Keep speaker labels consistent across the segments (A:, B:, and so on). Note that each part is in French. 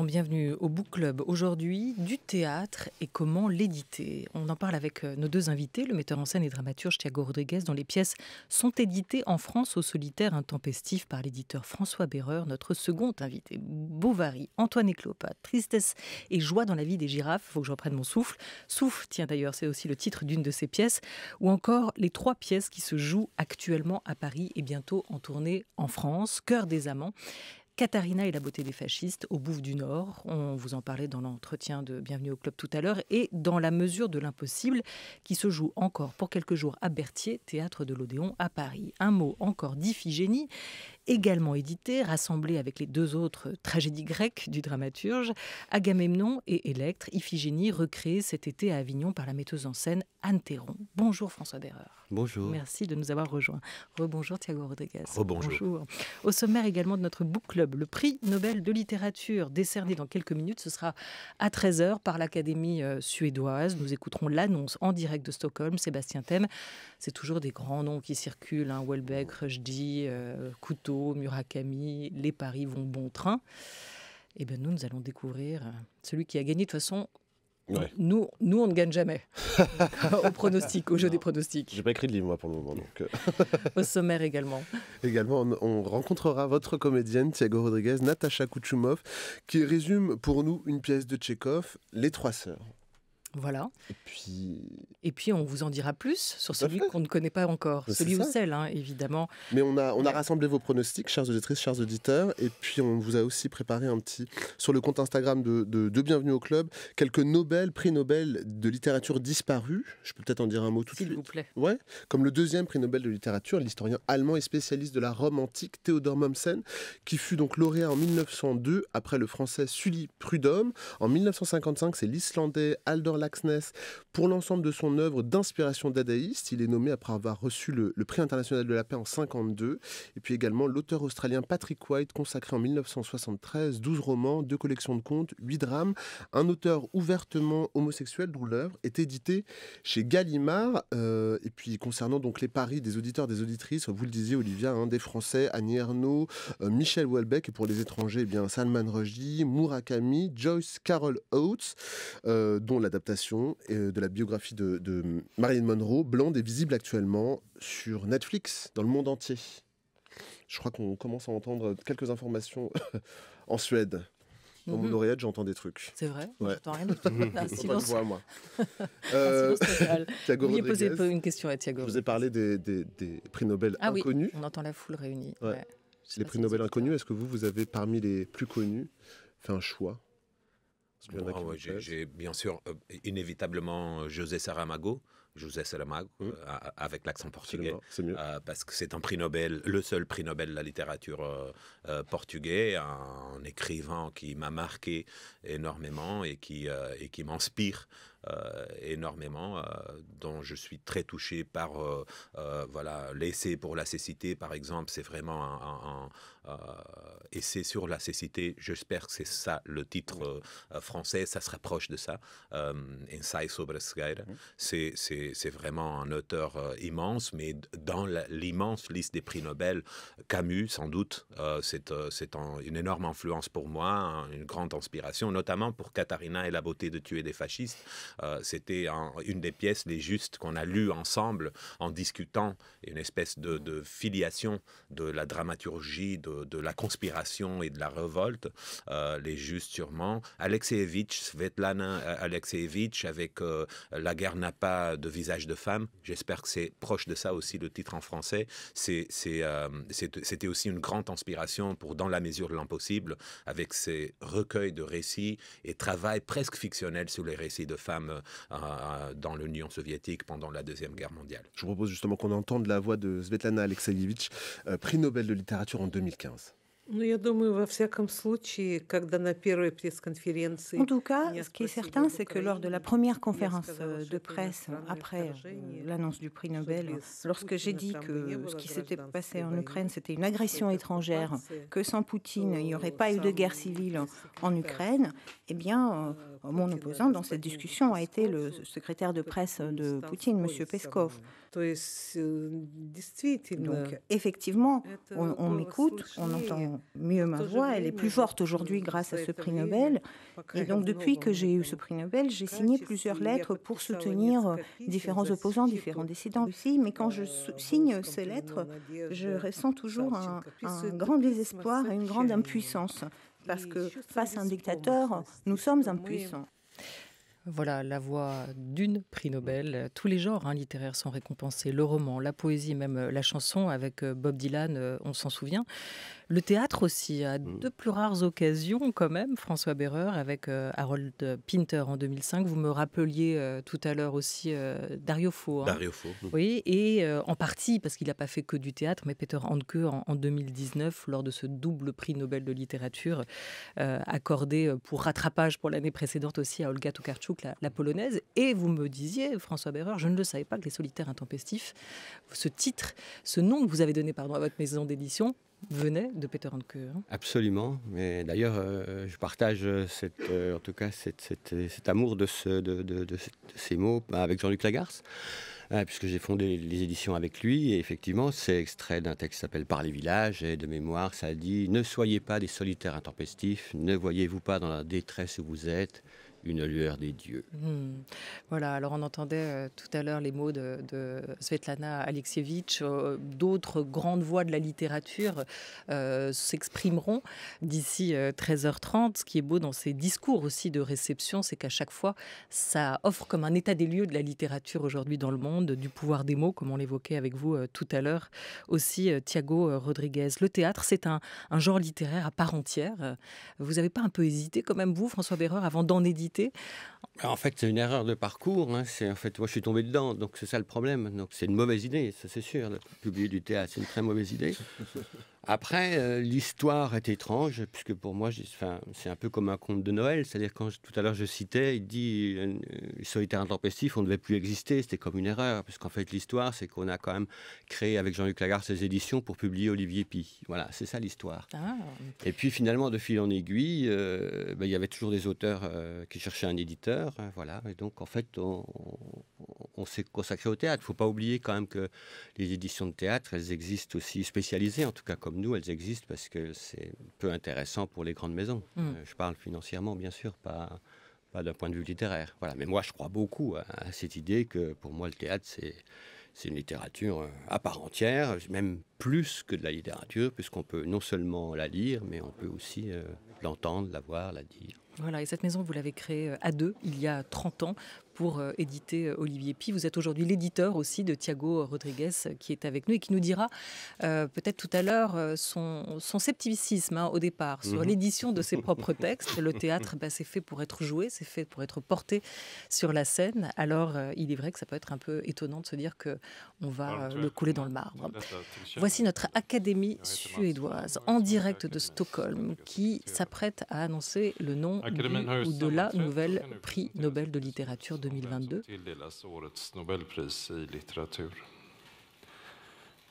A: Bienvenue au Book Club, aujourd'hui, du théâtre et comment l'éditer. On en parle avec euh, nos deux invités, le metteur en scène et dramaturge Thiago Rodriguez, dont les pièces sont éditées en France au solitaire intempestif par l'éditeur François Béreur, notre second invité. Bovary, Antoine Clopat, Tristesse et joie dans la vie des girafes, faut que je reprenne mon souffle. Souffle, tiens d'ailleurs, c'est aussi le titre d'une de ces pièces, ou encore les trois pièces qui se jouent actuellement à Paris et bientôt en tournée en France, Cœur des amants Katharina et la beauté des fascistes au Bouffes du Nord. On vous en parlait dans l'entretien de Bienvenue au Club tout à l'heure et dans La mesure de l'impossible qui se joue encore pour quelques jours à Berthier, théâtre de l'Odéon à Paris. Un mot encore d'Iphigénie, également édité, rassemblé avec les deux autres tragédies grecques du dramaturge, Agamemnon et Électre, Iphigénie recréée cet été à Avignon par la metteuse en scène Anne Théron. Bonjour François Berreur.
B: Bonjour. Merci
A: de nous avoir rejoints. Rebonjour Thiago Rodriguez. Rebonjour. Bonjour. Au sommaire également de notre boucle le prix Nobel de littérature décerné dans quelques minutes. Ce sera à 13h par l'Académie euh, suédoise. Nous écouterons l'annonce en direct de Stockholm. Sébastien Thème, c'est toujours des grands noms qui circulent. Hein. Welbeck, Rushdie, euh, Couteau, Murakami, les paris vont bon train. Et eh bien, nous, nous allons découvrir euh, celui qui a gagné. De toute façon, nous, on ne gagne jamais
C: au pronostic, au jeu des pronostics. J'ai pas écrit de livre, moi, pour le moment. Euh.
A: au sommaire également.
C: Également, on, rencontrera votre comédienne, Thiago Rodriguez, Natacha Kouchoumov, qui résume pour nous une pièce de Tchekhov, Les Trois Sœurs.
A: Voilà. Et puis... on vous en dira plus sur celui qu'on ne connaît pas encore, celui ou celle, hein, évidemment.
C: Mais on a, on a rassemblé vos pronostics, chers auditrices, chers auditeurs, et puis on vous a aussi préparé un petit, sur le compte Instagram de, de, Bienvenue au Club, quelques Nobel, prix Nobel de littérature disparus. Je peux peut-être en dire un mot tout de suite. S'il vous plaît. Ouais. Comme le deuxième prix Nobel de littérature, l'historien allemand et spécialiste de la Rome antique, Theodor Mommsen, qui fut donc lauréat en 1902 après le français Sully Prudhomme. En 1955, c'est l'islandais Aldor Laxness pour l'ensemble de son œuvre d'inspiration dadaïste. Il est nommé après avoir reçu le, prix international de la paix en 52. Et puis également l'auteur australien Patrick White, consacré en 1973 12 romans, 2 collections de contes, 8 drames. Un auteur ouvertement homosexuel dont l'œuvre est éditée chez Gallimard. Euh, et puis concernant donc les paris des auditeurs, des auditrices, vous le disiez Olivia, hein, des Français, Annie Ernaux, euh, Michel Houellebecq et pour les étrangers, eh bien Salman Rushdie, Murakami, Joyce Carol Oates, euh, dont l'adaptation et euh, de la biographie de, de Monroe, Blonde, est visible actuellement sur Netflix dans le monde entier. Je crois qu'on commence à entendre quelques informations en Suède. Dans mon mhm. oreillette, j'entends des trucs. C'est vrai ouais. J'entends rien d'autre. Ah, moi. Euh, une question Thiago. Je vous ai parlé des, prix Nobel ah inconnus.
A: Oui, on entend la
D: foule
C: réunie. Les prix Nobel inconnus, est-ce que vous, vous avez parmi les plus connus fait un choix
D: j'ai bien sûr, euh, inévitablement, euh, José Saramago, José Saramago, euh, avec l'accent portugais, parce que c'est un prix Nobel, le seul prix Nobel de la littérature portugaise, un écrivain qui m'a marqué énormément et qui, et qui m'inspire euh, énormément, euh, dont je suis très touché par euh, voilà l'essai pour la cécité, par exemple. C'est vraiment un, essai sur la cécité. J'espère que c'est ça le titre français. Ça se rapproche de ça. Ensaï sobre sky C'est vraiment un auteur immense, mais dans l'immense liste des prix Nobel, Camus, sans doute, c'est une énorme influence pour moi, une grande inspiration, notamment pour Katharina et la beauté de tuer des fascistes, euh, c'était une des pièces, Les Justes, qu'on a lues ensemble en discutant, une espèce de, filiation de la dramaturgie, de, la conspiration et de la révolte. Euh, les Justes, sûrement. Alexeyevitch, Svetlana euh, Alexeyevitch, avec La guerre n'a pas de visage de femme. J'espère que c'est proche de ça aussi le titre en français. C'est, c'était aussi une grande inspiration pour Dans la mesure de l'impossible, avec ses recueils de récits et travail presque fictionnel sur les récits de femmes euh, dans l'Union soviétique pendant la Deuxième Guerre mondiale.
C: Je vous propose justement qu'on entende la voix de Svetlana Alexievitch, euh, prix Nobel de littérature en 2015.
E: En tout cas, ce qui est certain, c'est que lors de la première conférence э, de presse après euh, l'annonce du prix Nobel, lorsque j'ai dit que ce qui s'était passé en Ukraine, c'était une agression étrangère, que sans Poutine, il n'y aurait pas eu de guerre civile en Ukraine, eh bien, э, euh, mon opposant dans cette discussion a été le secrétaire de presse э, de Poutine, M. Peskov. Э, donc, effectivement, on, m'écoute, on entend mieux ma voix, elle est plus forte aujourd'hui grâce à ce prix Nobel. Et donc, depuis que j'ai eu ce prix Nobel, j'ai signé plusieurs lettres pour soutenir différents opposants, différents dissidents aussi. Mais quand э, je signe ces lettres, je э, ressens toujours un grand désespoir et une grande impuissance. Parce que face à un dictateur, nous sommes impuissants.
A: Voilà la voix d'une prix Nobel. Tous les genres hein, littéraires sont récompensés, le roman, la poésie, même euh, la chanson avec euh, Bob Dylan, euh, on s'en souvient. Le théâtre aussi, à mm. de plus rares occasions quand même, François Berreur avec euh, Harold Pinter en 2005. Vous me rappeliez euh, tout à l'heure aussi euh, Dario Fo. Hein. Dario Fo. Mm. Oui, et en partie, parce qu'il n'a pas fait que du théâtre, mais Peter Handke en, 2019, lors de ce double prix Nobel de littérature, accordé pour rattrapage pour l'année précédente aussi à Olga Tokarczuk, la, polonaise. Et vous me disiez, François Berreur, je ne le savais pas que Les Solitaires Intempestifs, ce titre, ce nom que vous avez donné pardon, à votre maison d'édition, venait de Peter Hanke. Hein.
B: Absolument. Mais d'ailleurs, euh, je partage euh, euh, en tout cas cet amour de, ces mots bah, avec Jean-Luc Lagarce, puisque j'ai fondé les éditions avec lui. Et effectivement, c'est extrait d'un texte qui s'appelle Par les villages. Et de mémoire, ça dit Ne soyez pas des solitaires intempestifs, ne voyez-vous pas dans la détresse où vous êtes une lueur des dieux.
A: Hmm. Voilà, alors on entendait euh, tout à l'heure les mots de, Svetlana Alexievitch, euh, d'autres grandes voix de la littérature euh, s'exprimeront d'ici 13h30. Ce qui est beau dans ces discours aussi de réception, c'est qu'à chaque fois, ça offre comme un état des lieux de la littérature aujourd'hui dans le monde, du pouvoir des mots, comme on l'évoquait avec vous tout à l'heure. Aussi, Thiago Rodriguez, le théâtre, c'est un, genre littéraire à part entière. Vous n'avez pas un peu hésité quand même, vous, François Berreur, avant d'en éditer
B: bah, en fait, c'est une erreur de parcours. Hein. en fait, moi, je suis tombé dedans, donc c'est ça le problème. Donc, c'est une mauvaise idée, ça c'est sûr. publier du théâtre, c'est une très mauvaise idée. Après, euh, l'histoire est étrange, puisque pour moi, c'est un peu comme un conte de Noël. C'est-à-dire, quand tout à l'heure je citais, il dit euh, euh, solitaire intempestif, on ne devait plus exister, c'était comme une erreur. Puisqu'en fait, l'histoire, c'est qu'on a quand même créé avec Jean-Luc Lagarde ses éditions pour publier Olivier Pi. Voilà, c'est ça l'histoire. Ah. Et puis finalement, de fil en aiguille, ben, il y avait toujours des auteurs qui cherchaient un éditeur. Hein, voilà, et donc en fait, on, on s'est consacré au théâtre. Il ne faut pas oublier quand même que les éditions de théâtre, elles existent aussi spécialisées, en tout cas comme nous, elles existent parce que c'est peu intéressant pour les grandes maisons. Hmm. Euh, je parle financièrement, bien sûr, pas, d'un point de vue littéraire. Voilà. Mais moi, je crois beaucoup à, cette idée que pour moi, le théâtre, c'est une littérature euh, à part entière, même plus que de la littérature, puisqu'on peut non seulement la lire, mais on peut aussi euh, l'entendre, la voir, la dire.
A: Voilà, et cette maison, vous l'avez créée à deux, il y a 30 ans, pour euh, éditer euh, Olivier Pi. Vous êtes aujourd'hui l'éditeur aussi de Thiago Rodriguez euh, qui est avec nous et qui nous dira peut-être tout à l'heure son, scepticisme hein, au départ sur mhm. l'édition de ses propres textes. Le théâtre, bah, c'est fait pour être joué, c'est fait pour être porté sur la scène. Alors il est vrai que ça peut être un peu étonnant de se dire que on va le couler dans le marbre. Voici notre académie suédoise en direct de Stockholm qui s'apprête à annoncer le nom de la nouvelle prix Nobel de littérature de 2022. Som
F: tilldelas årets Nobelpris i litteratur.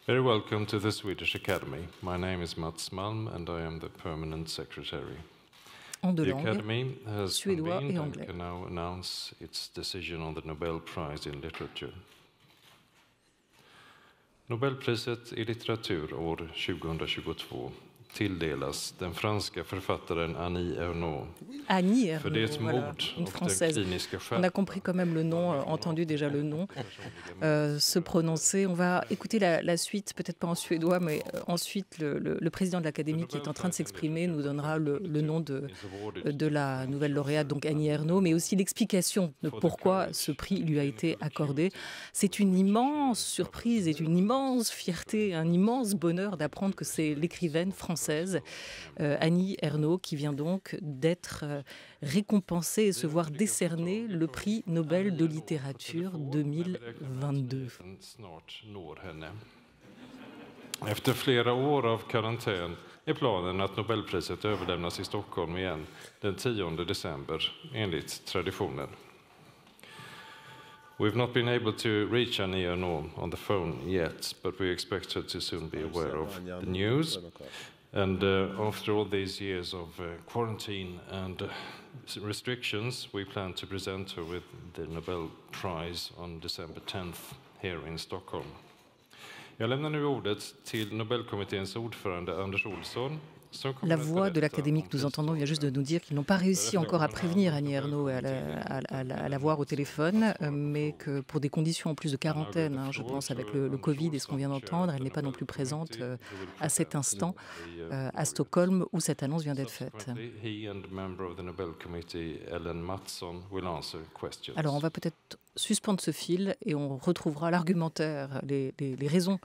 F: Very welcome to the Swedish Academy. My name is Mats Malm and I am the permanent secretary. En de the langue, Academy has suédois et anglais. And can now announce its decision on the Nobel Prize in Literature. Nobelpriset i litteratur år 2022 Annie Ernaux. On a
A: compris quand même le nom, euh, entendu déjà le nom, euh, se prononcer. On va écouter la, suite, peut-être pas en suédois, mais euh, ensuite le, président de l'Académie qui est en train de s'exprimer nous donnera le, nom de, de la nouvelle lauréate, donc Annie Ernaux, mais aussi l'explication de pourquoi ce prix lui a été accordé. C'est une immense surprise et une immense fierté, un immense bonheur d'apprendre que c'est l'écrivaine française euh, Annie Ernaux, qui vient donc d'être euh, récompensée et se voir décerner le prix Nobel de littérature
F: 2022. Efter flera år av karantän är planen att Nobelpriset överlämnas i Stockholm igen den 10 december, enligt traditionen. We've not been able to reach Annie Ernaux on the phone yet, but we expect her to soon be aware of the news. And uh, after all these years of uh, quarantine and uh, restrictions, we plan to present her with the Nobel Prize on December 10th here in Stockholm. Jag lämnar nu ordet till Nobelkommitténs ordförande Anders Olsson la voix de l'Académie que nous
A: entendons vient juste de nous dire qu'ils n'ont pas réussi encore à prévenir Annie Ernaux et à la, voir au téléphone, mais que pour des conditions en plus de quarantaine, je pense avec le, Covid et ce qu'on vient d'entendre, elle n'est pas non plus présente à cet instant à Stockholm où cette annonce vient d'être faite.
F: Alors on va peut-être
A: suspendre ce fil et on retrouvera l'argumentaire, les, les, raisons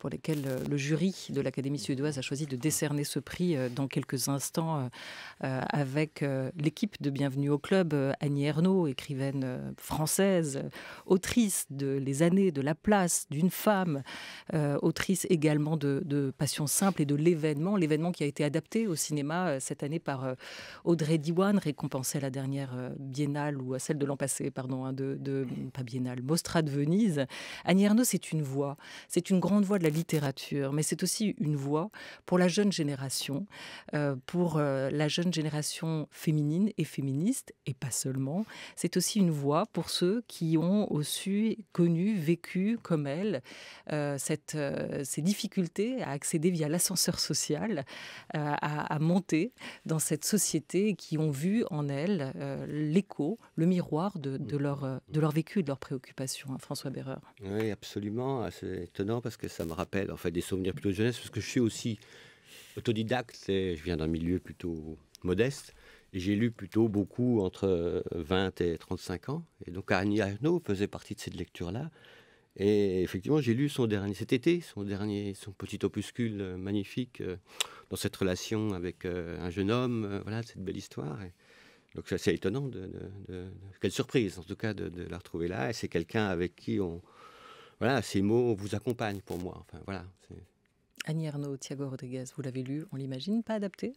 A: pour lesquelles euh, le jury de l'Académie suédoise a choisi de décerner ce prix euh, dans quelques instants euh, avec l'équipe de Bienvenue au Club, Annie Ernaud, écrivaine française, autrice de Les années, de la place, d'une femme, autrice également de, de Passion simple et de l'événement, l'événement qui a été adapté au cinéma cette année par Audrey Diwan, récompensée à la dernière biennale ou à celle de l'an passé, pardon, hein, de, de Mm, pas biennale, Mostra de Venise, Annie c'est une voix. C'est une grande voix de la littérature, mais c'est aussi une voix pour la jeune génération, euh, pour euh, la jeune génération féminine et féministe, et pas seulement. C'est aussi une voix pour ceux qui ont aussi connu, vécu comme elle, euh, cette, ces difficultés à accéder via l'ascenseur social, à, monter dans cette société, qui ont vu en elle l'écho, le miroir de, mm. leur, de leur vécu de leurs préoccupations, hein,
B: François Béreur. Oui, absolument. Ah, c'est étonnant parce que ça me rappelle en fait des souvenirs plutôt de jeunesse, parce que je suis aussi autodidacte et je viens d'un milieu plutôt modeste. Et j'ai lu plutôt beaucoup entre 20 euh, et 35 ans. Et donc Annie Arnaud faisait partie de cette lecture-là. Et effectivement, j'ai lu son dernier, cet été, son dernier, son petit opuscule euh, magnifique euh, dans cette relation avec un jeune homme. voilà, cette belle histoire. Donc c'est assez étonnant, de, quelle surprise en tout cas de, la retrouver là. Et c'est quelqu'un avec qui on, voilà, ces mots vous accompagnent pour moi. Enfin voilà.
A: Annie Arnaud, Thiago Rodriguez, vous l'avez lu, on l'imagine, pas adapté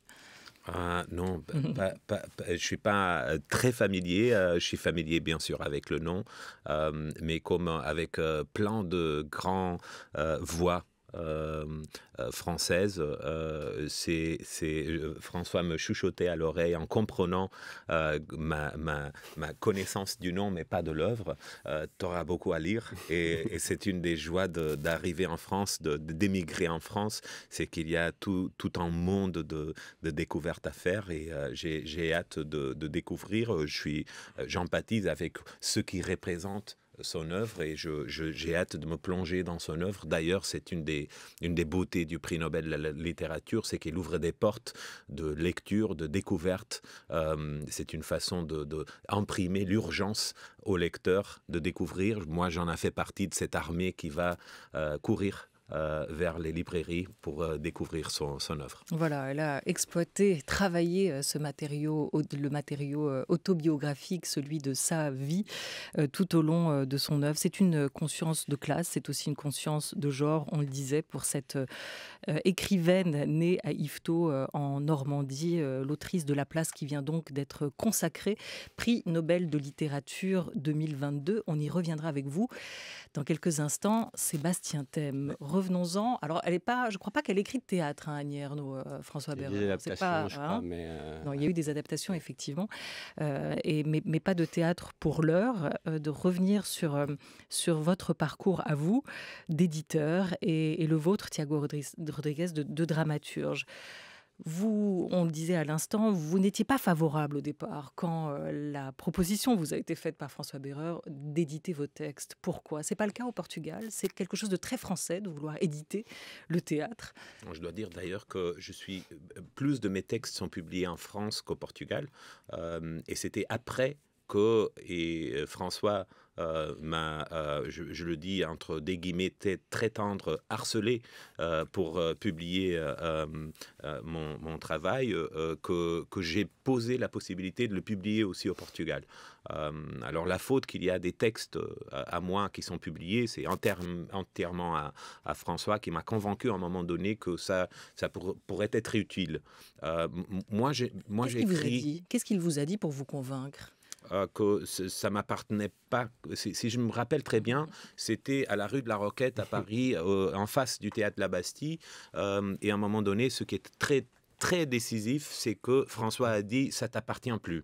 B: ah, non, je ne suis
D: pas euh, très familier. Euh, je suis familier bien sûr avec le nom, euh, mais comme avec plein de grands voix euh, euh, française. Euh, c'est, François me chuchotait à l'oreille en comprenant ma, ma, connaissance du nom, mais pas de l'œuvre. tu auras beaucoup à lire. Et, c'est une des joies d'arriver en France, d'émigrer en France, c'est qu'il y a tout, un monde de, découvertes à faire et j'ai hâte de, découvrir. Je suis, j'empathise avec ceux qui représentent son œuvre et j'ai hâte de me plonger dans son œuvre. D'ailleurs, c'est une des, une des beautés du prix Nobel de la littérature, c'est qu'il ouvre des portes de lecture, de découverte. Euh, c'est une façon d'imprimer de, imprimer l'urgence au lecteur de découvrir. Moi, j'en ai fait partie de cette armée qui va euh, courir euh, vers les librairies pour euh, découvrir son, œuvre.
A: Voilà, elle a exploité, travaillé euh, ce matériau, le matériau autobiographique, celui de sa vie, tout au long de son œuvre. C'est une conscience de classe, c'est aussi une conscience de genre, on le disait, pour cette écrivaine née à Yvetot en Normandie, l'autrice de La Place qui vient donc d'être consacrée, prix Nobel de littérature 2022. On y reviendra avec vous dans quelques instants. Sébastien Thème revenons-en. Alors, elle est pas, je ne crois pas qu'elle écrit de théâtre, hein, Annie euh, François Berger. il y a eu des adaptations, effectivement, euh, mais, pas de théâtre pour l'heure. Euh, de revenir sur, sur votre parcours à vous, d'éditeur, et, le vôtre, Thiago Rodriguez, de dramaturge vous, on le disait à l'instant, vous n'étiez pas favorable au départ quand euh, la proposition vous a été faite par François Béreur, d'éditer vos textes. Pourquoi n'est pas le cas au Portugal. C'est quelque chose de très français de vouloir éditer le théâtre.
D: Je dois dire d'ailleurs que je suis plus de mes textes sont publiés en France qu'au Portugal, euh, et c'était après que et euh, François euh, m'a, euh, je, le dis entre des guillemets, très tendre, harcelé euh, pour publier mon, mon, travail, que, que j'ai posé la possibilité de le publier aussi au Portugal. alors la faute qu'il y a des textes à moi qui sont publiés, c'est entièrement à, à, François qui m'a convaincu à un moment donné que ça, ça pourrait être utile. moi, j'ai, moi, j'ai écrit.
A: Qu'est-ce qu'il vous a dit pour vous convaincre
D: euh, que ça m'appartenait pas. Si je me rappelle très bien, c'était à la rue de la Roquette à Paris, euh, en face du théâtre La Bastille. Euh, et à un moment donné, ce qui est très très décisif, c'est que François a dit ça t'appartient plus.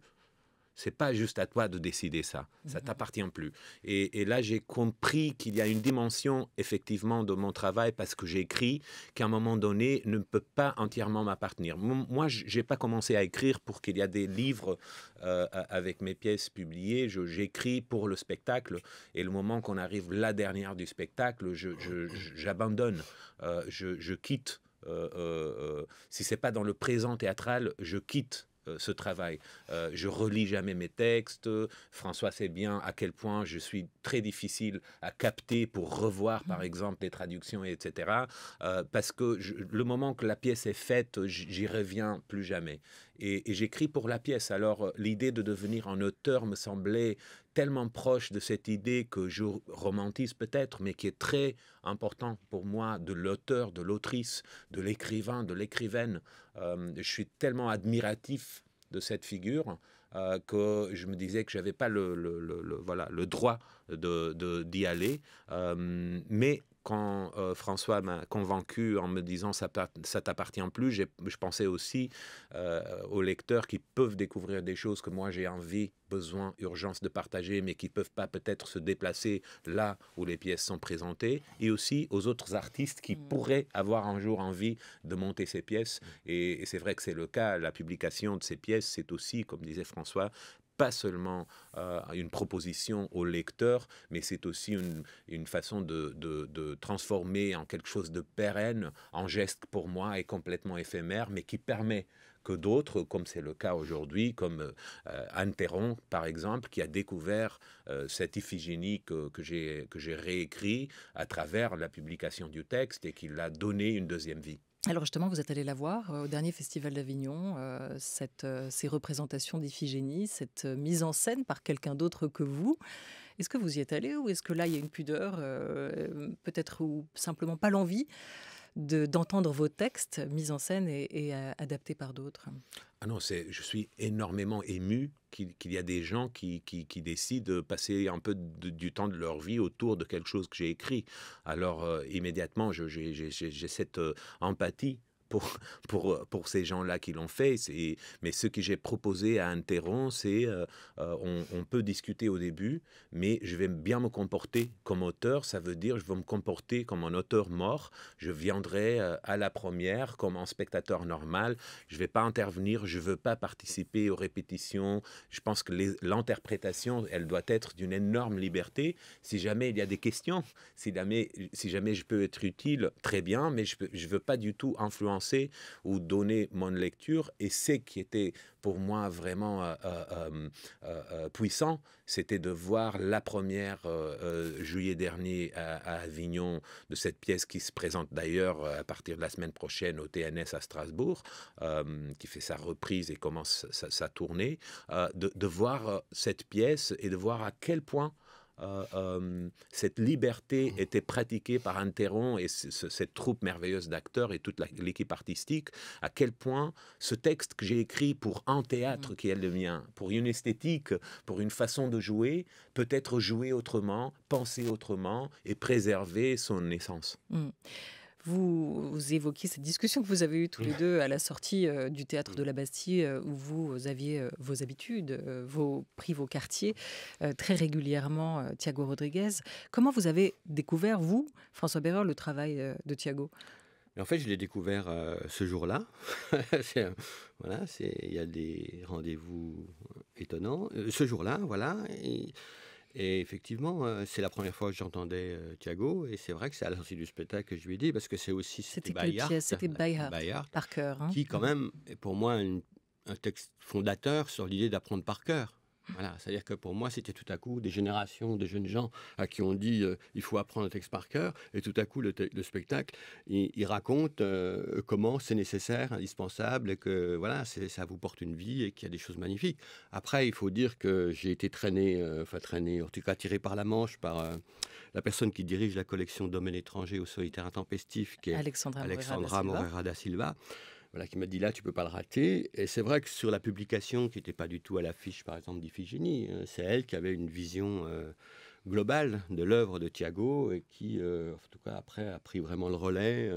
D: C'est pas juste à toi de décider ça. Ça mhm. t'appartient plus. Et, là, j'ai compris qu'il y a une dimension, effectivement, de mon travail parce que j'écris qu'à un moment donné ne peut pas entièrement m'appartenir. Moi, j'ai pas commencé à écrire pour qu'il y a des livres euh, avec mes pièces publiées. J'écris pour le spectacle. Et le moment qu'on arrive la dernière du spectacle, j'abandonne. Euh, je, quitte. Euh, si c'est pas dans le présent théâtral, je quitte euh, ce travail. Euh, je relis jamais mes textes. François sait bien à quel point je suis très difficile à capter pour revoir, par mm. exemple, les traductions, etc. Euh, parce que le moment que la pièce est faite, j'y reviens plus jamais et, j'écris pour la pièce. Alors euh, l'idée de devenir un auteur me semblait tellement proche de cette idée que je romantise peut-être, mais qui est très important pour moi de l'auteur, de l'autrice, de l'écrivain, de l'écrivaine. Euh, je suis tellement admiratif de cette figure euh, que je me disais que j'avais pas le, voilà, le droit d'y de, d'y aller. mais quand euh, François m'a convaincu en me disant ça, t'appartient plus, je pensais aussi euh, aux lecteurs qui peuvent découvrir des choses que moi j'ai envie, besoin, urgence de partager, mais qui ne peuvent pas peut-être se déplacer là où les pièces sont présentées, et aussi aux autres artistes qui mmh. pourraient avoir un jour envie de monter ces pièces. et c'est vrai que c'est le cas, la publication de ces pièces, c'est aussi, comme disait François, pas seulement euh, une proposition au lecteur, mais c'est aussi une, une façon de, de, transformer en quelque chose de pérenne, en geste pour moi et complètement éphémère, mais qui permet que d'autres, comme c'est le cas aujourd'hui, comme euh, Anne Théron par exemple, qui a découvert euh, cette Iphigénie que, que j'ai réécrit à travers la publication du texte et qui l'a donné une deuxième vie.
F: Alors
A: justement, vous êtes allé la voir euh, au dernier festival d'Avignon, euh, euh, ces représentations d'Iphigénie, cette mise en scène par quelqu'un d'autre que vous. Est-ce que vous y êtes allé ou est-ce que là, il y a une pudeur, peut-être ou simplement pas l'envie d'entendre vos textes mis en scène et, euh, adaptés par d'autres
D: ah non, je suis énormément ému qu'il y a des gens qui, qui, décident de passer un peu du temps de leur vie autour de quelque chose que j'ai écrit. Alors euh, immédiatement, j'ai cette euh, empathie pour, pour, euh, pour ces gens-là qui l'ont fait. Mais ce que j'ai proposé à Interron, c'est euh, euh, on, peut discuter au début, mais je vais bien me comporter comme auteur. Ça veut dire je vais me comporter comme un auteur mort. Je viendrai à la première comme un spectateur normal. Je vais pas intervenir. Je veux pas participer aux répétitions. Je pense que l'interprétation, elle doit être d'une énorme liberté. Si jamais il y a des questions, si jamais, si jamais je peux être utile, très bien, mais je ne je veux pas du tout influencer ou donner mon lecture. Et ce qui était pour moi vraiment euh, euh, euh, puissant, c'était de voir la première juillet dernier à, Avignon de cette pièce qui se présente d'ailleurs à partir de la semaine prochaine au TNS à Strasbourg, qui fait sa reprise et commence sa, tournée, de, voir cette pièce et de voir à quel point euh, euh, cette liberté était pratiquée par un et cette troupe merveilleuse d'acteurs et toute l'équipe artistique, à quel point ce texte que j'ai écrit pour un théâtre mm. qui est le mien, pour une esthétique, pour une façon de jouer, peut être joué autrement, pensé autrement et préserver son essence.
A: Mm vous, évoquez évoquiez cette discussion que vous avez eue tous les deux à la sortie euh, du théâtre de la Bastille, euh, où vous aviez euh, vos habitudes, vos, pris vos quartiers très régulièrement, Thiago Rodriguez. Comment vous avez découvert, vous, François Berreur, le travail de Thiago
B: en fait, je l'ai découvert ce jour-là. voilà, il y a des rendez-vous étonnants. ce jour-là, voilà. Et effectivement, euh, c'est la première fois que j'entendais euh, Thiago, et c'est vrai que c'est à sortie du spectacle que je lui ai dit, parce que c'est aussi. C'était euh,
A: Bayard.
B: Par hein. Qui, quand même, est pour moi un texte fondateur sur l'idée d'apprendre par cœur. Voilà, c'est-à-dire que pour moi, c'était tout à coup des générations de jeunes gens à euh, qui on dit euh, il faut apprendre le texte par cœur, et tout à coup le, spectacle, il, raconte euh, comment c'est nécessaire, indispensable, et que voilà, ça vous porte une vie et qu'il y a des choses magnifiques. Après, il faut dire que j'ai été traîné, enfin traîné, en tout cas tiré par la manche par la personne qui dirige la collection Domaine étranger au solitaire intempestif, qui est Alexandra, Alexandra Morera Da Silva qui m'a dit là, tu peux pas le rater. Et c'est vrai que sur la publication, qui n'était pas du tout à l'affiche, par exemple, d'Iphigénie, euh, c'est elle qui avait une vision euh, globale de l'œuvre de Thiago et qui, euh, en tout cas, après, a pris vraiment le relais.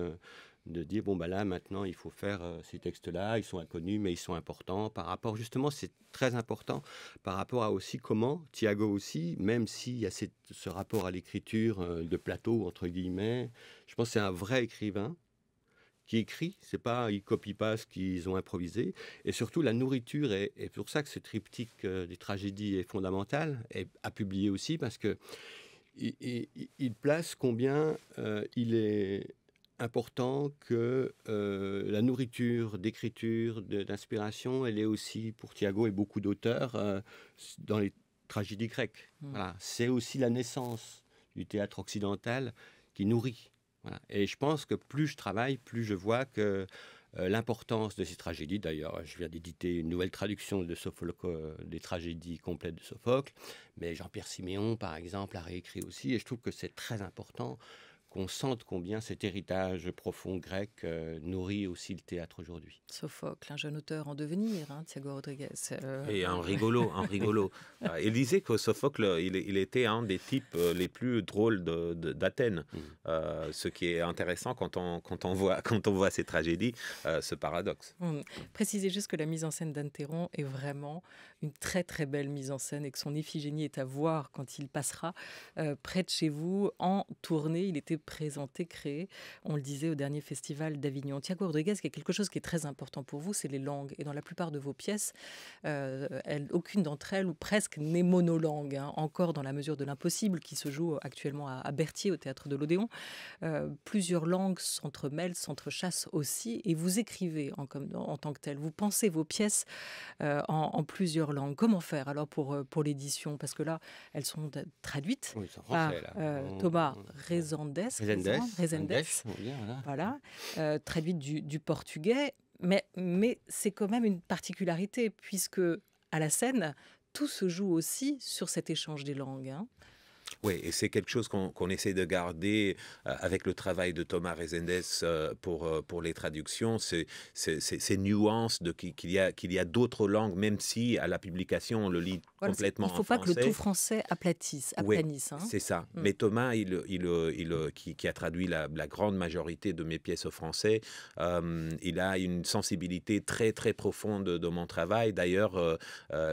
B: de dire, bon, bah là, maintenant, il faut faire ces textes-là, ils sont inconnus, mais ils sont importants. Par rapport, justement, c'est très important par rapport à aussi comment Thiago aussi, même s'il y a ce rapport à l'écriture de plateau, entre guillemets, je pense que c'est un vrai écrivain qui écrit, c'est pas ils copient pas ce qu'ils ont improvisé. Et surtout, la nourriture est, pour ça que ce triptyque euh, des tragédies est fondamental et à publier aussi parce que il, place combien euh, il est important que euh, la nourriture d'écriture, d'inspiration, elle est aussi pour Thiago et beaucoup d'auteurs dans les tragédies grecques. Mmh. c'est aussi la naissance du théâtre occidental qui nourrit et je pense que plus je travaille, plus je vois que euh, l'importance de ces tragédies, d'ailleurs, je viens d'éditer une nouvelle traduction euh, des tragédies complètes de Sophocle, mais Jean-Pierre Siméon, par exemple, a réécrit aussi, et je trouve que c'est très important qu'on sente combien cet héritage profond grec euh, nourrit aussi le théâtre aujourd'hui.
A: Sophocle, un jeune auteur en devenir, hein, Thiago Rodriguez. Euh. Et un rigolo, un rigolo.
D: Ah, il disait que Sophocle, il, était un des types euh, les plus drôles d'Athènes, mmh. ce qui est intéressant quand on, quand on, voit, quand on voit ces tragédies, ce paradoxe.
A: Mmh. Précisez juste que la mise en scène d'Anteron est vraiment une très très belle mise en scène et que son Éphigénie est à voir quand il passera près de chez vous en tournée. Il était présenter, créer. On le disait au dernier festival d'Avignon. Thiago Rodriguez, il y a quelque chose qui est très important pour vous, c'est les langues. Et dans la plupart de vos pièces, euh, aucune d'entre elles, ou presque, n'est monolangue, hein. encore dans la mesure de l'impossible qui se joue actuellement à, Berthier, au théâtre de l'Odéon. Euh, plusieurs langues s'entremêlent, s'entrechassent aussi, et vous écrivez en, comme, en tant que tel. Vous pensez vos pièces euh, en, plusieurs langues. Comment faire alors pour, pour l'édition Parce que là, elles sont traduites par mmh, Thomas mmh, mmh. Très Voilà, voilà. Euh, du, portugais. Mais, mais c'est quand même une particularité, puisque à la scène, tout se joue aussi sur cet échange des langues. Hein.
D: Oui, et c'est quelque chose qu'on essaie de garder euh, avec le travail de Thomas Rezendes euh, pour, euh, pour les traductions, c'est ces nuances qu'il y a, qu'il y a d'autres langues, même si à la publication on le lit complètement en français. Il ne faut pas que le tout
A: français aplatisse, aplanisse. Oui, hein. C'est
D: ça. Mm. Mais Thomas, il, il, il, qui, qui, a traduit la, grande majorité de mes pièces au français, il a une sensibilité très très profonde de, mon travail. D'ailleurs,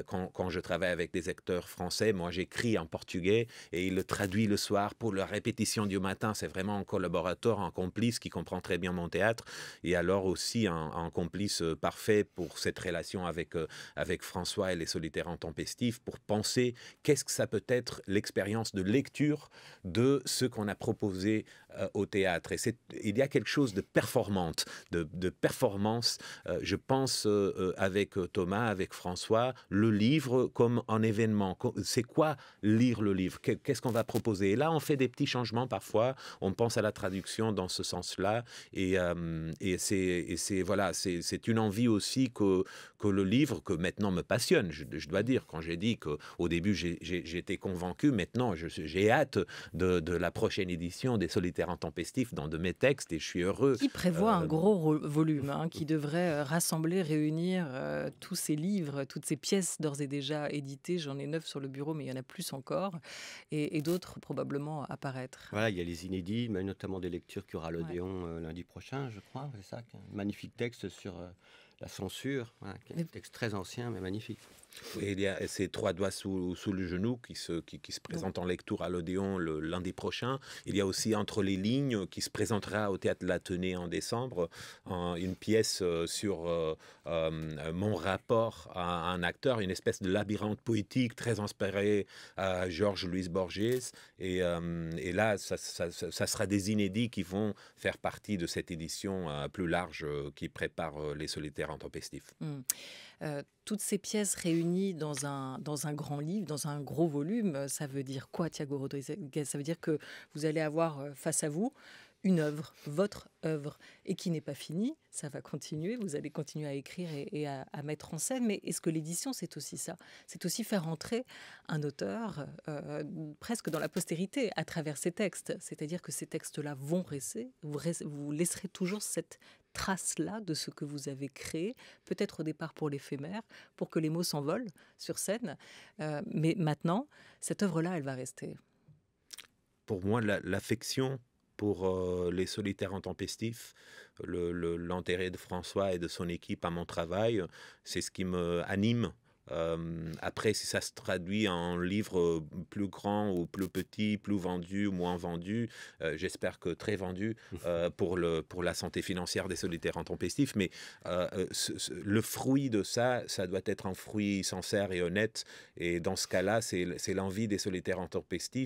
D: quand, quand, je travaille avec des acteurs français, moi j'écris en portugais et et il le traduit le soir pour la répétition du matin. C'est vraiment un collaborateur, un complice qui comprend très bien mon théâtre et alors aussi un, complice euh, parfait pour cette relation avec, euh, avec François et les solitaires intempestifs pour penser qu'est-ce que ça peut être l'expérience de lecture de ce qu'on a proposé euh, au théâtre. Et c'est, il y a quelque chose de performante, de, performance. Euh, je pense euh, avec Thomas, avec François, le livre comme un événement. C'est quoi lire le livre Qu'est-ce qu'on va proposer Et là, on fait des petits changements parfois. On pense à la traduction dans ce sens-là. Et, et c'est, et c'est voilà, c'est, une envie aussi que, que le livre, que maintenant me passionne, je, dois dire, quand j'ai dit qu'au début j'étais convaincu, maintenant j'ai hâte de, de la prochaine édition des Solitaires un tempestif dans de mes textes et je suis heureux. Qui
A: prévoit un euh, gros volume hein, qui devrait euh, rassembler, réunir euh, tous ces livres, toutes ces pièces d'ores et déjà éditées. J'en ai neuf sur le bureau, mais il y en a plus encore et, d'autres probablement à paraître.
B: Voilà, il y a les inédits, mais notamment des lectures qu'il y aura l'Odéon lundi prochain, je crois, c'est ça. magnifique texte sur la censure, hein, un texte très ancien mais magnifique il y a
D: ces trois doigts sous, sous le genou qui se, qui, se présente en lecture à l'Odéon le lundi prochain. Il y a aussi Entre les lignes qui se présentera au théâtre Tene en décembre, une pièce euh, sur euh, euh, mon rapport à, un acteur, une espèce de labyrinthe poétique très inspiré à Georges Louis Borges. Et, là, ça, sera des inédits qui vont faire partie de cette édition plus large qui prépare les solitaires intempestifs.
A: Euh, toutes ces pièces réunies dans un, dans un grand livre, dans un gros volume, euh, ça veut dire quoi, Thiago Rodriguez Ça veut dire que vous allez avoir euh, face à vous une œuvre, votre œuvre, et qui n'est pas finie, ça va continuer, vous allez continuer à écrire et, à, mettre en scène, mais est-ce que l'édition, c'est aussi ça C'est aussi faire entrer un auteur presque dans la postérité à travers ses textes, c'est-à-dire que ces textes-là vont rester, vous laisserez toujours cette trace là de ce que vous avez créé, peut-être au départ pour l'éphémère, pour que les mots s'envolent sur scène. Euh, mais maintenant, cette œuvre-là, elle va rester.
D: Pour moi, l'affection pour euh, les solitaires intempestifs, l'intérêt de François et de son équipe à mon travail, c'est ce qui me anime euh, après, si ça se traduit en livre euh, plus grand ou plus petit, plus vendu ou moins vendu, euh, j'espère que très vendu pour, le, pour la santé financière des solitaires en Mais le fruit de ça, ça doit être un fruit sincère et honnête. Et dans ce cas-là, c'est l'envie des solitaires en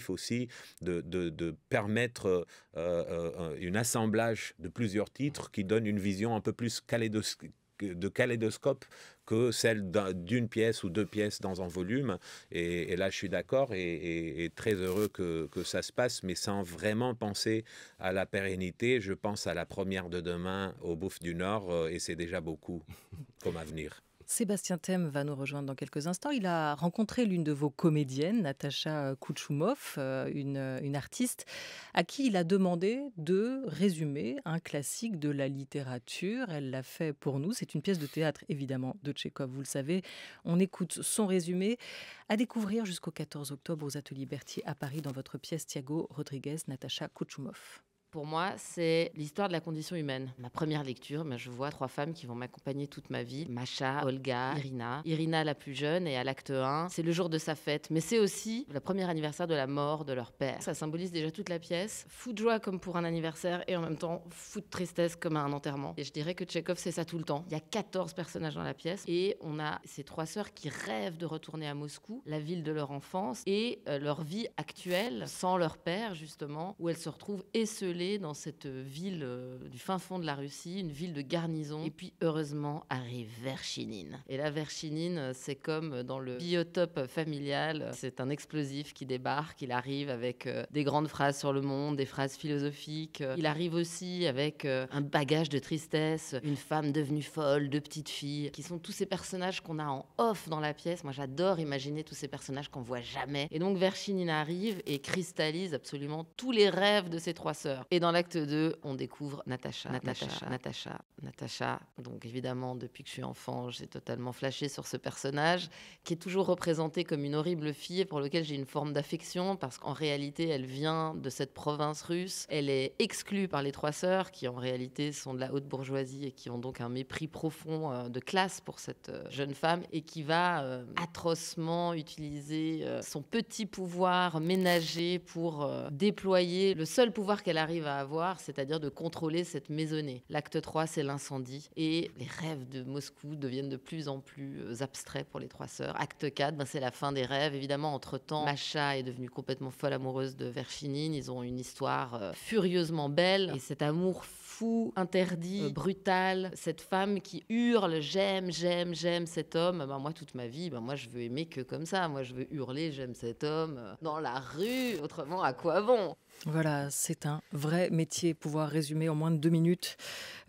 D: aussi de, de, permettre une assemblage de plusieurs titres qui donne une vision un peu plus de kaléidoscope que celle d'une pièce ou deux pièces dans un volume. Et, là, je suis d'accord et, très heureux que, que, ça se passe, mais sans vraiment penser à la pérennité. Je pense à la première de demain au Bouffe du Nord euh, et c'est déjà beaucoup comme avenir.
A: Sébastien Thème va nous rejoindre dans quelques instants. Il a rencontré l'une de vos comédiennes, Natacha Kouchoumov, euh, euh, une, artiste à qui il a demandé de résumer un classique de la littérature. Elle l'a fait pour nous. C'est une pièce de théâtre, évidemment, de Tchékov, vous le savez. On écoute son résumé à découvrir jusqu'au 14 octobre aux Ateliers Berthier à Paris dans votre pièce Thiago Rodriguez, Natacha Kouchoumov
G: pour moi, c'est l'histoire de la condition humaine. Ma première lecture, je vois trois femmes qui vont m'accompagner toute ma vie. Masha, Olga, Irina. Irina la plus jeune et à l'acte 1, c'est le jour de sa fête, mais c'est aussi le premier anniversaire de la mort de leur père. Ça symbolise déjà toute la pièce. Fou de joie comme pour un anniversaire et en même temps fou de tristesse comme à un enterrement. Et je dirais que Tchekhov, c'est ça tout le temps. Il y a 14 personnages dans la pièce et on a ces trois sœurs qui rêvent de retourner à Moscou, la ville de leur enfance et euh, leur vie actuelle sans leur père justement, où elles se retrouvent esselées dans cette ville euh, du fin fond de la Russie, une ville de garnison. Et puis, heureusement, arrive Verchinine. Et la Verchinine, c'est comme dans le biotope familial. C'est un explosif qui débarque. Il arrive avec euh, des grandes phrases sur le monde, des phrases philosophiques. Il arrive aussi avec euh, un bagage de tristesse, une femme devenue folle, deux petites filles, qui sont tous ces personnages qu'on a en off dans la pièce. Moi, j'adore imaginer tous ces personnages qu'on voit jamais. Et donc, Verchinine arrive et cristallise absolument tous les rêves de ses trois sœurs. Et dans l'acte 2, on découvre Natacha, Natacha, Natacha, Natacha, Donc évidemment, depuis que je suis enfant, j'ai totalement flashé sur ce personnage qui est toujours représenté comme une horrible fille pour lequel j'ai une forme d'affection parce qu'en réalité, elle vient de cette province russe. Elle est exclue par les trois sœurs qui en réalité sont de la haute bourgeoisie et qui ont donc un mépris profond euh, de classe pour cette euh, jeune femme et qui va euh, atrocement utiliser son petit pouvoir ménager pour déployer le seul pouvoir qu'elle a va avoir, c'est-à-dire de contrôler cette maisonnée. L'acte 3, c'est l'incendie. Et les rêves de Moscou deviennent de plus en plus euh, abstraits pour les trois sœurs. Acte 4, ben, c'est la fin des rêves. Évidemment, entre-temps, Macha est devenue complètement folle amoureuse de Verchinin. Ils ont une histoire euh, furieusement belle. Et cet amour fou, interdit, euh, brutal, cette femme qui hurle j'aime, j'aime, j'aime cet homme, ben, moi toute ma vie, ben, moi je veux aimer que comme ça, moi je veux hurler j'aime cet homme dans la rue, autrement à quoi bon
A: voilà, c'est un vrai métier, pouvoir résumer en moins de deux minutes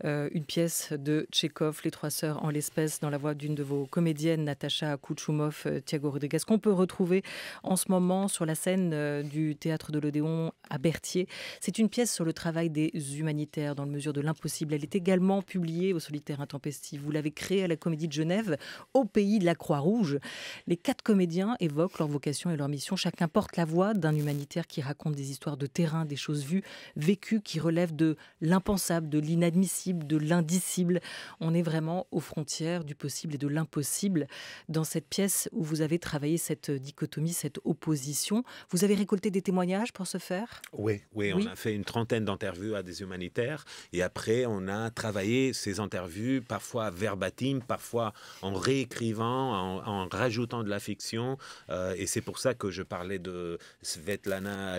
A: euh, une pièce de Tchékov, Les Trois Sœurs en l'espèce, dans la voix d'une de vos comédiennes, Natacha Kouchoumov, euh, Thiago Rodriguez, qu'on peut retrouver en ce moment sur la scène euh, du Théâtre de l'Odéon à Berthier. C'est une pièce sur le travail des humanitaires dans le mesure de l'impossible. Elle est également publiée au Solitaire Intempestif. Vous l'avez créée à la Comédie de Genève, au pays de la Croix-Rouge. Les quatre comédiens évoquent leur vocation et leur mission. Chacun porte la voix d'un humanitaire qui raconte des histoires de des choses vues, vécues, qui relèvent de l'impensable, de l'inadmissible, de l'indicible. On est vraiment aux frontières du possible et de l'impossible dans cette pièce où vous avez travaillé cette dichotomie, cette opposition. Vous avez récolté des témoignages pour ce faire
D: oui, oui, on a fait une trentaine d'interviews à des humanitaires et après on a travaillé ces interviews parfois verbatim, parfois en réécrivant, en, rajoutant de la fiction. Euh, et c'est pour ça que je parlais de Svetlana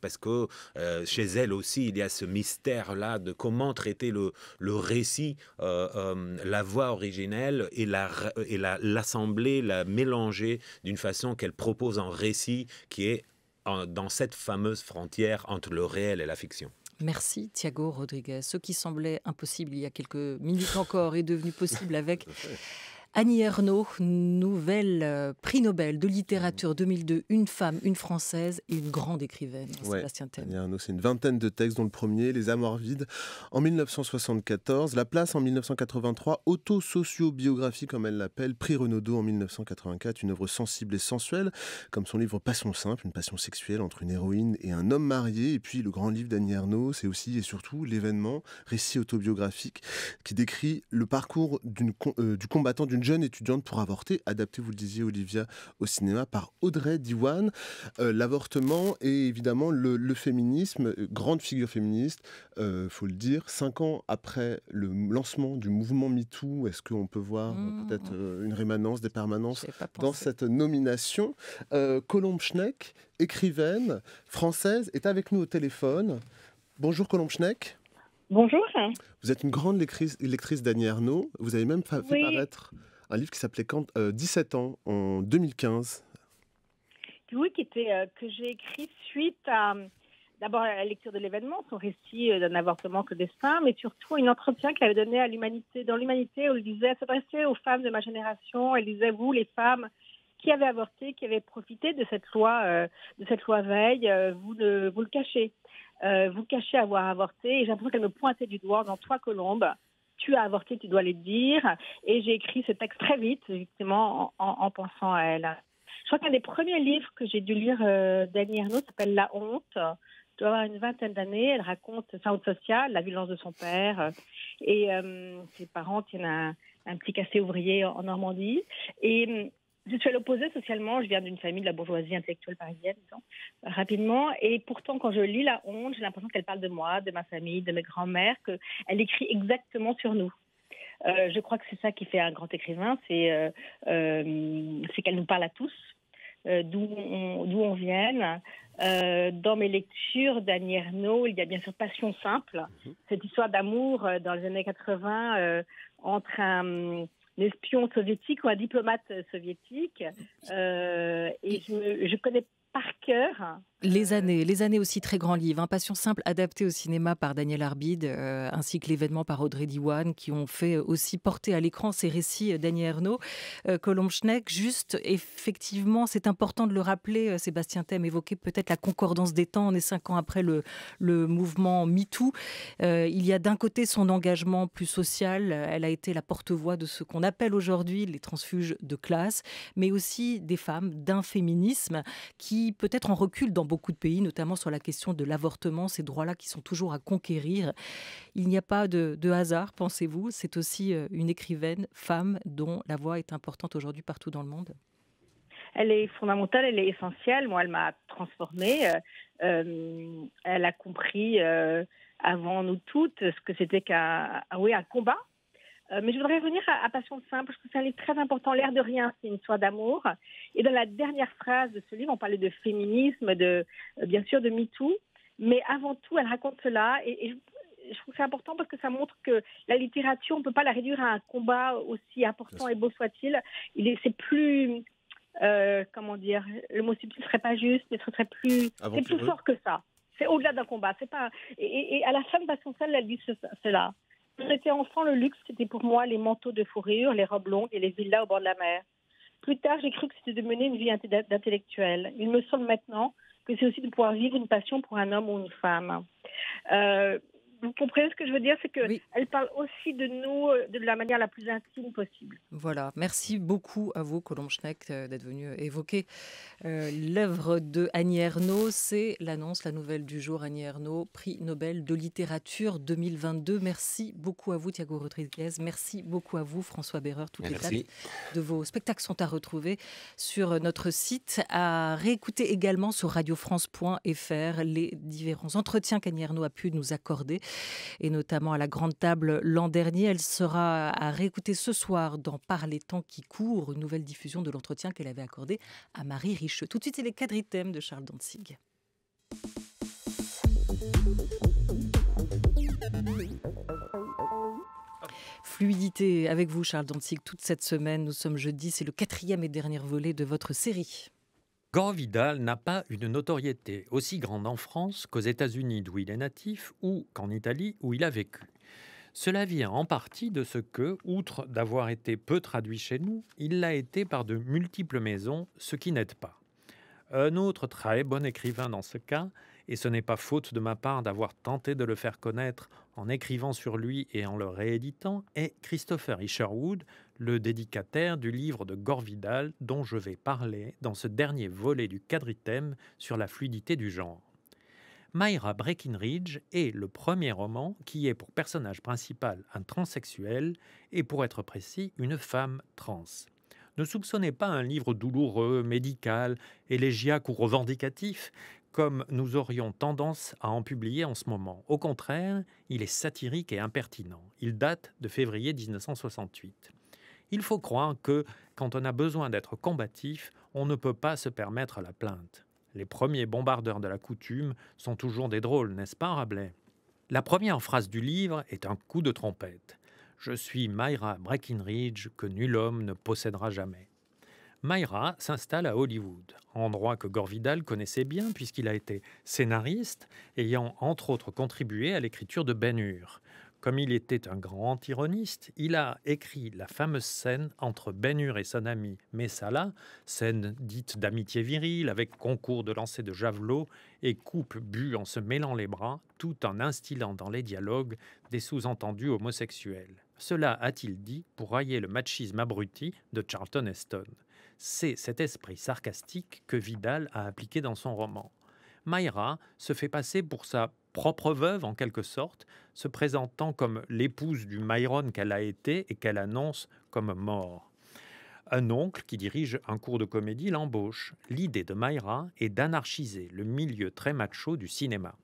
D: parce parce que euh, chez elle aussi, il y a ce mystère-là de comment traiter le, le récit, euh, euh, la voix originelle et la et l'assembler, la, la mélanger d'une façon qu'elle propose en récit qui est dans cette fameuse frontière entre le réel et la fiction.
A: Merci Thiago Rodriguez. Ce qui semblait impossible il y a quelques minutes encore est devenu possible avec Annie Ernaux, nouvelle euh, prix Nobel de littérature 2002, une femme, une française et une grande écrivaine. Sébastien
C: Annie c'est une vingtaine de textes, dont le premier, Les Amours vides, en 1974, La place en 1983, auto-sociobiographie comme elle l'appelle, prix Renaudot en 1984, une œuvre sensible et sensuelle, comme son livre Passion simple, une passion sexuelle entre une héroïne et un homme marié, et puis le grand livre d'Annie Ernaux, c'est aussi et surtout l'événement, récit autobiographique, qui décrit le parcours euh, du combattant d'une jeune étudiante pour avorter, adaptée, vous le disiez Olivia, au cinéma par Audrey Diwan. Euh, l'avortement et évidemment le, féminisme, euh, grande figure féministe, euh, faut le dire, cinq ans après le lancement du mouvement MeToo, est-ce qu'on peut voir euh, hmm. peut-être une rémanence, des permanences dans cette nomination Colombe Schneck, écrivaine française, est avec nous au téléphone. Bonjour Colombe Schneck. Bonjour. Vous êtes une grande lectrice, lectrice d'Annie Arnaud. Vous avez même fait paraître un livre qui s'appelait Quand 17 euh, ans en 2015.
H: Oui, qui était, euh, que j'ai écrit suite à euh, d'abord la lecture de l'événement, son récit d'un avortement que clandestin, mais surtout un entretien qu'elle avait donné à l'humanité. Dans l'humanité, où elle disait s'adresser aux femmes de ma génération, elle disait vous les femmes qui avez avorté, qui avez profité de cette loi, veille, de cette loi veille, vous le vous le cachez, vous cachez avoir avorté. Et j'ai l'impression qu'elle me pointait du doigt dans trois colombes tu as avorté, tu dois le dire. Et j'ai écrit ce texte très vite, justement en, pensant à elle. Je crois qu'un des premiers livres que j'ai dû lire euh, d'Annie s'appelle La honte. Tu avoir une vingtaine d'années. Elle raconte sa honte sociale, la violence de son père et euh, ses parents tiennent un, petit cassé ouvrier en Normandie. Et je suis à l'opposé socialement. Je viens d'une famille de la bourgeoisie intellectuelle parisienne, rapidement. Et pourtant, quand je lis La Honte, j'ai l'impression qu'elle parle de moi, de ma famille, de mes grands-mères, qu'elle écrit exactement sur nous. Euh, je crois que c'est ça qui fait un grand écrivain, c'est euh, euh, qu'elle nous parle à tous, d'où on, on vient. dans mes lectures d'Annie Ernaux, il y a bien sûr Passion simple, cette histoire d'amour dans les années 80 entre un espion soviétique ou un diplomate soviétique. Euh, et je, je connais par cœur
A: les années, les années aussi très grand livre. Un hein. simple adapté au cinéma par Daniel Arbide, euh, ainsi que l'événement par Audrey Diwan, qui ont fait euh, aussi porter à l'écran ces récits euh, Daniel Ernaux, euh, Colombe Schneck. Juste, effectivement, c'est important de le rappeler. Sébastien Thème évoquait peut-être la concordance des temps. On est cinq ans après le, le mouvement MeToo. il y a d'un côté son engagement plus social. Elle a été la porte-voix de ce qu'on appelle aujourd'hui les transfuges de classe, mais aussi des femmes d'un féminisme qui peut-être en recul dans beaucoup de pays, notamment sur la question de l'avortement, ces droits-là qui sont toujours à conquérir. Il n'y a pas de, hasard, pensez-vous C'est aussi euh, une écrivaine femme dont la voix est importante aujourd'hui partout dans le monde
H: elle est fondamentale, elle est essentielle. Moi, elle m'a transformée. Euh, euh, elle a compris avant nous toutes ce que c'était qu'un ah oui, un combat euh, mais je voudrais revenir à, Passion simple, parce que c'est un livre très important. L'air de rien, c'est une histoire d'amour. Et dans la dernière phrase de ce livre, on parlait de féminisme, de euh, bien sûr de MeToo, mais avant tout, elle raconte cela. Et, je, trouve que c'est important parce que ça montre que la littérature, on ne peut pas la réduire à un combat aussi important et beau soit-il. Il c'est plus euh, comment dire, le mot subtil serait pas juste, mais ce serait plus, ah c'est plus fort que ça. C'est au-delà d'un combat. C'est pas. Et, à la fin de Passion elle dit cela. Quand j'étais enfant, le luxe, c'était pour moi les manteaux de fourrure, les robes longues et les villas au bord de la mer. Plus tard, j'ai cru que c'était de mener une vie d'intellectuel. Il me semble maintenant que c'est aussi de pouvoir vivre une passion pour un homme ou une femme. Euh, vous comprenez ce que je veux dire, c'est qu'elle parle aussi de nous euh, de la manière la
A: plus intime possible. Voilà, merci beaucoup à vous, Colombe Schneck, euh, d'être venu euh, évoquer l'œuvre de Annie Ernaux. C'est l'annonce, la nouvelle du jour, Annie Ernaux, prix Nobel de littérature 2022. Merci beaucoup à vous, Thiago Rodriguez. Merci beaucoup à vous, François Béreur. Toutes les dates de vos spectacles sont à retrouver sur notre site, à réécouter également sur radiofrance.fr les différents entretiens qu'Annie Ernaux a pu nous accorder et notamment à la grande table l'an dernier. Elle sera à réécouter ce soir dans Par les temps qui courent, une nouvelle diffusion de l'entretien qu'elle avait accordé à Marie Richeux. Tout de suite, c'est les quadritèmes de Charles Dantzig. Fluidité avec vous, Charles Dantzig, toute cette semaine. Nous sommes jeudi, c'est le quatrième et dernier volet de votre série.
I: Gore Vidal n'a pas une notoriété aussi grande en France qu'aux États-Unis d'où il est natif ou qu'en Italie où il a vécu. Cela vient en partie de ce que, outre d'avoir été peu traduit chez nous, il l'a été par de multiples maisons, ce qui n'aide pas. Un autre très bon écrivain dans ce cas, et ce n'est pas faute de ma part d'avoir tenté de le faire connaître en écrivant sur lui et en le rééditant, est Christopher Isherwood, le dédicataire du livre de Gore Vidal dont je vais parler dans ce dernier volet du quadritème sur la fluidité du genre. Myra Breckinridge est le premier roman qui est pour personnage principal un transsexuel et pour être précis une femme trans. Ne soupçonnez pas un livre douloureux, médical, élégiaque ou revendicatif, comme nous aurions tendance à en publier en ce moment. Au contraire, il est satirique et impertinent. Il date de février 1968. Il faut croire que, quand on a besoin d'être combatif, on ne peut pas se permettre la plainte. Les premiers bombardeurs de la coutume sont toujours des drôles, n'est-ce pas, Rabelais La première phrase du livre est un coup de trompette. Je suis Myra Breckinridge que nul homme ne possédera jamais. Mayra s'installe à Hollywood, endroit que Gorvidal connaissait bien puisqu'il a été scénariste, ayant entre autres contribué à l'écriture de Ben Hur. Comme il était un grand ironiste, il a écrit la fameuse scène entre Ben Hur et son ami Messala, scène dite d'amitié virile avec concours de lancer de javelot et coupe bu en se mêlant les bras, tout en instillant dans les dialogues des sous-entendus homosexuels. Cela a-t-il dit pour railler le machisme abruti de Charlton Heston c'est cet esprit sarcastique que Vidal a appliqué dans son roman. Mayra se fait passer pour sa propre veuve en quelque sorte, se présentant comme l'épouse du Myron qu'elle a été et qu'elle annonce comme mort. Un oncle qui dirige un cours de comédie l'embauche. L'idée de Mayra est d'anarchiser le milieu très macho du cinéma.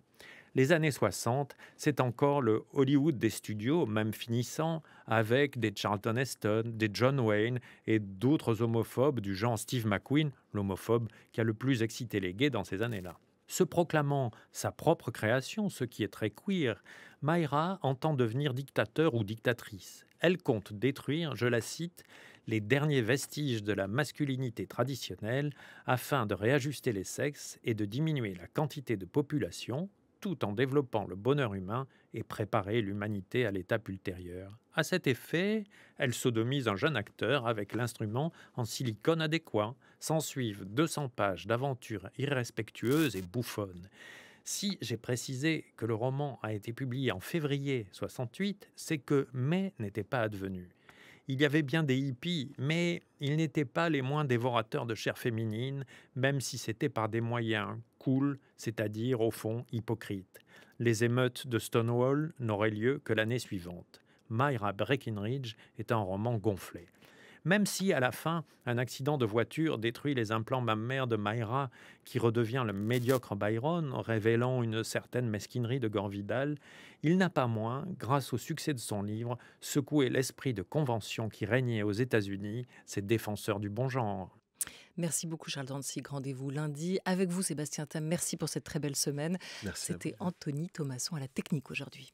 I: Les années 60, c'est encore le Hollywood des studios, même finissant avec des Charlton Heston, des John Wayne et d'autres homophobes du genre Steve McQueen, l'homophobe qui a le plus excité les gays dans ces années-là. Se proclamant sa propre création, ce qui est très queer, Myra entend devenir dictateur ou dictatrice. Elle compte détruire, je la cite, les derniers vestiges de la masculinité traditionnelle afin de réajuster les sexes et de diminuer la quantité de population, tout en développant le bonheur humain et préparer l'humanité à l'étape ultérieure. À cet effet, elle sodomise un jeune acteur avec l'instrument en silicone adéquat. S'ensuivent suivent 200 pages d'aventures irrespectueuses et bouffonnes. Si j'ai précisé que le roman a été publié en février 68, c'est que mai n'était pas advenu. Il y avait bien des hippies, mais ils n'étaient pas les moins dévorateurs de chair féminine, même si c'était par des moyens c'est-à-dire au fond hypocrite. Les émeutes de Stonewall n'auraient lieu que l'année suivante. Myra Breckinridge est un roman gonflé. Même si, à la fin, un accident de voiture détruit les implants mammaires de Myra, qui redevient le médiocre Byron, révélant une certaine mesquinerie de Gorvidal, il n'a pas moins, grâce au succès de son livre, secoué l'esprit de convention qui régnait aux États-Unis, ses défenseurs du bon genre.
A: Merci beaucoup Charles Dancy. Rendez-vous lundi avec vous Sébastien Tam. Merci pour cette très belle semaine. C'était Anthony Thomasson à la technique aujourd'hui.